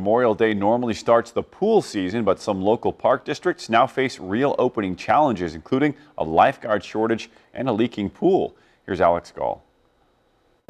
Memorial Day normally starts the pool season, but some local park districts now face real opening challenges, including a lifeguard shortage and a leaking pool. Here's Alex Gall.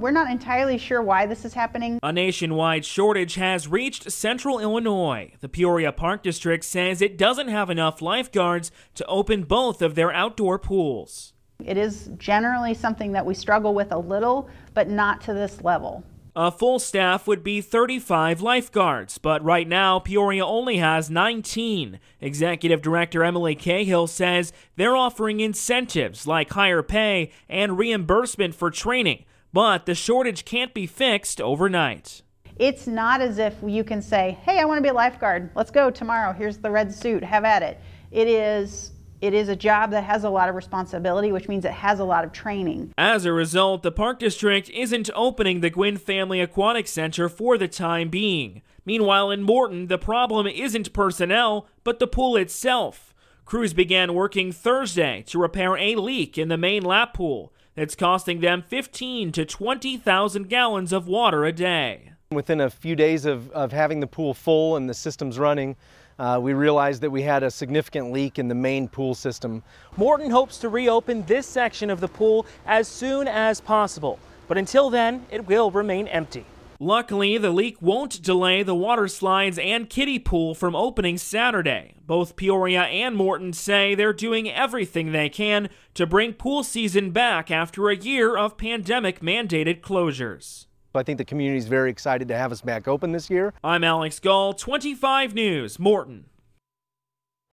We're not entirely sure why this is happening. A nationwide shortage has reached central Illinois. The Peoria Park District says it doesn't have enough lifeguards to open both of their outdoor pools. It is generally something that we struggle with a little, but not to this level. A full staff would be 35 lifeguards, but right now Peoria only has 19. Executive Director Emily Cahill says they're offering incentives like higher pay and reimbursement for training, but the shortage can't be fixed overnight. It's not as if you can say, hey, I want to be a lifeguard. Let's go tomorrow. Here's the red suit. Have at it. It is it is a job that has a lot of responsibility, which means it has a lot of training. As a result, the Park District isn't opening the Gwynn Family Aquatic Center for the time being. Meanwhile, in Morton, the problem isn't personnel, but the pool itself. Crews began working Thursday to repair a leak in the main lap pool that's costing them 15 to 20,000 gallons of water a day. Within a few days of, of having the pool full and the systems running, uh, we realized that we had a significant leak in the main pool system. Morton hopes to reopen this section of the pool as soon as possible, but until then, it will remain empty. Luckily, the leak won't delay the water slides and kiddie pool from opening Saturday. Both Peoria and Morton say they're doing everything they can to bring pool season back after a year of pandemic mandated closures. So I think the community is very excited to have us back open this year. I'm Alex Gall, 25 News, Morton.